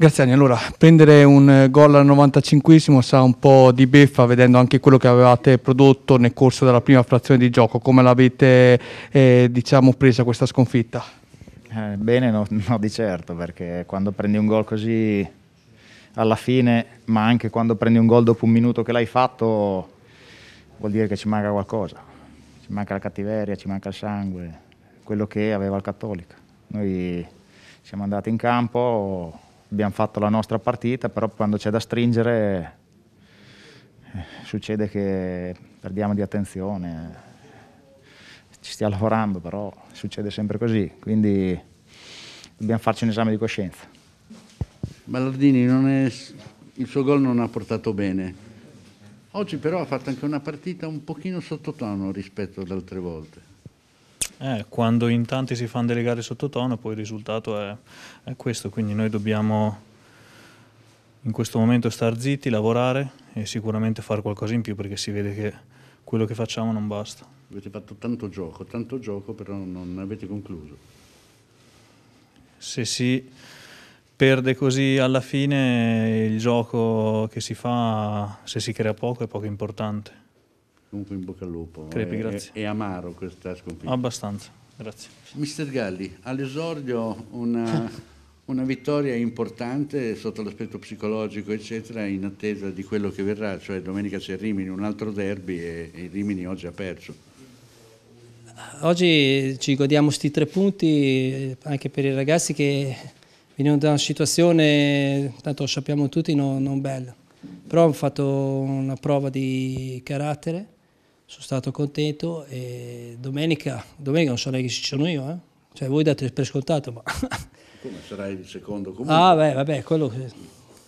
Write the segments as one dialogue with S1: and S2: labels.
S1: Graziani, allora
S2: prendere un eh, gol al 95esimo sa un po' di beffa vedendo anche quello che avevate prodotto nel corso della prima frazione di gioco, come l'avete eh, diciamo, presa questa sconfitta?
S3: Eh, bene, no, no, di certo, perché quando prendi un gol così alla fine, ma anche quando prendi un gol dopo un minuto che l'hai fatto, vuol dire che ci manca qualcosa, ci manca la cattiveria, ci manca il sangue, quello che aveva il Cattolica. Noi siamo andati in campo abbiamo fatto la nostra partita, però quando c'è da stringere eh, succede che perdiamo di attenzione. Eh. Ci stiamo lavorando, però succede sempre così, quindi dobbiamo farci un esame di coscienza. Ballardini
S2: è, il suo gol non ha portato bene. Oggi però ha fatto anche una partita un pochino sottotono rispetto ad altre volte. Eh, quando in tanti si fanno delle gare sottotono poi il risultato è, è, questo, quindi noi dobbiamo in questo momento star zitti, lavorare e sicuramente fare qualcosa in più perché si vede che quello che facciamo non basta. Avete fatto tanto gioco, tanto gioco però non avete concluso. Se si perde così alla fine il gioco che si fa, se si crea poco, è poco importante. Comunque in bocca al lupo. Crepi, è, eh, grazie. È, è amaro questa sconfitta. Abbastanza, grazie. Mister Galli, all'esordio una, una vittoria importante sotto l'aspetto psicologico, eccetera, in attesa di quello che verrà, cioè domenica c'è Rimini, un altro derby e, e Rimini oggi ha perso.
S1: Oggi ci godiamo questi tre punti eh, anche per i ragazzi che venivano da una situazione, tanto lo sappiamo tutti, non, non bella. Però hanno fatto una prova di carattere sono stato contento e domenica, domenica non so neanche se ci sono io, eh? cioè voi date per scontato, ma...
S2: Come sarai il secondo comunque? Ah beh, vabbè, quello che...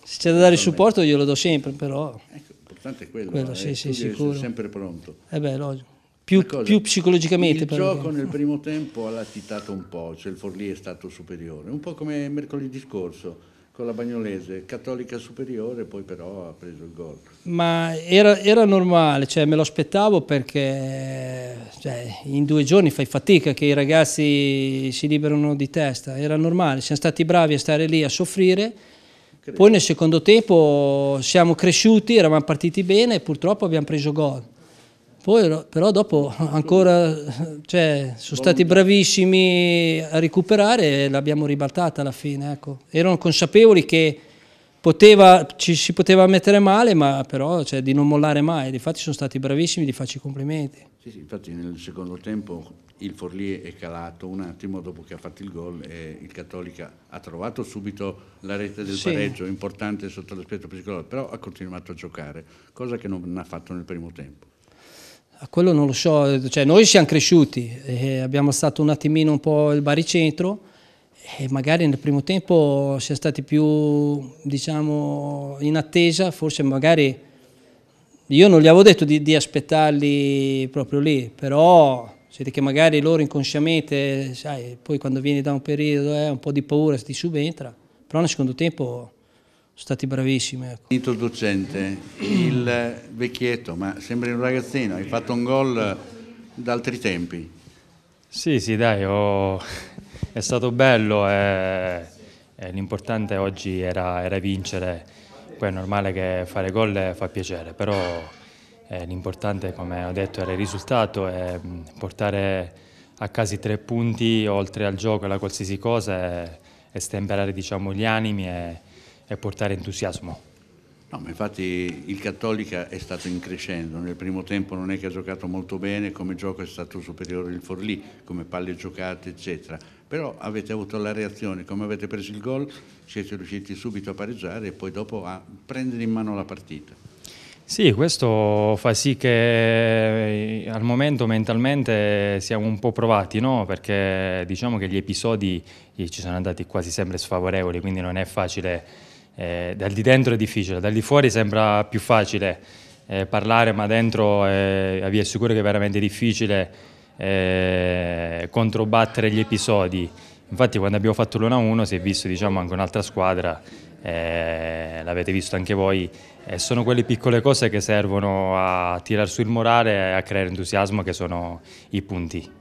S1: se c'è da dare il supporto glielo do sempre, però... Ecco, l'importante è quello, quello eh, sì, sì, sicuro. sempre pronto. Eh beh, logico. Più, più, psicologicamente. Il però, gioco eh. nel
S2: primo tempo ha latitato un po', cioè il Forlì è stato superiore, un po' come mercoledì scorso con la Bagnolese, cattolica superiore, poi però ha preso il gol.
S1: Ma era, era normale, cioè me lo aspettavo perché cioè, in due giorni fai fatica che i ragazzi si liberano di testa, era normale, siamo stati bravi a stare lì a soffrire, Credo. poi nel secondo tempo siamo cresciuti, eravamo partiti bene e purtroppo abbiamo preso gol. Poi però dopo ancora cioè, sono stati bravissimi a recuperare e l'abbiamo ribaltata alla fine. Ecco. Erano consapevoli che poteva, ci si poteva mettere male, ma però cioè, di non mollare mai. Difatti sono stati bravissimi, gli faccio i complimenti.
S2: Sì, sì, infatti nel secondo tempo il Forlì è calato un attimo dopo che ha fatto il gol e il Cattolica ha trovato subito la rete del sì. pareggio, importante sotto l'aspetto psicologico, però ha continuato a giocare, cosa che non ha fatto nel primo tempo
S1: quello non lo so, cioè, noi siamo cresciuti, eh, abbiamo stato un attimino un po' il baricentro e magari nel primo tempo siamo stati più diciamo, in attesa, forse magari io non gli avevo detto di, di aspettarli proprio lì, però siete che magari loro inconsciamente, sai, poi quando vieni da un periodo è eh, un po' di paura, ti subentra, però nel secondo tempo stati bravissimi.
S2: Ecco. Il docente, il vecchietto, ma sembri un ragazzino, hai fatto un gol da altri tempi.
S3: Sì, sì, dai, oh, è stato bello, eh, eh, l'importante oggi era, era, vincere, poi è normale che fare gol fa piacere, però eh, l'importante, come ho detto, era il risultato e mm, portare a casa i tre punti oltre al gioco e alla qualsiasi cosa e, e stemperare diciamo, gli animi. E, e portare entusiasmo.
S2: No, ma infatti il Cattolica è stato in crescendo, nel primo tempo non è che ha giocato molto bene, come gioco è stato superiore il Forlì, come palle giocate eccetera, però avete avuto la reazione, come avete preso il gol siete riusciti subito a pareggiare e poi dopo a prendere in mano la partita.
S3: Sì, questo fa sì che eh, al momento mentalmente siamo un po' provati, no? perché diciamo che gli episodi eh, ci sono andati quasi sempre sfavorevoli, quindi non è facile eh, dal di dentro è difficile, dal di fuori sembra più facile eh, parlare, ma dentro eh, vi assicuro che è veramente difficile eh, controbattere gli episodi. Infatti quando abbiamo fatto l'1-1 si è visto diciamo, anche un'altra squadra, eh, l'avete visto anche voi, sono quelle piccole cose che servono a tirar su il morale e a creare entusiasmo che sono i punti.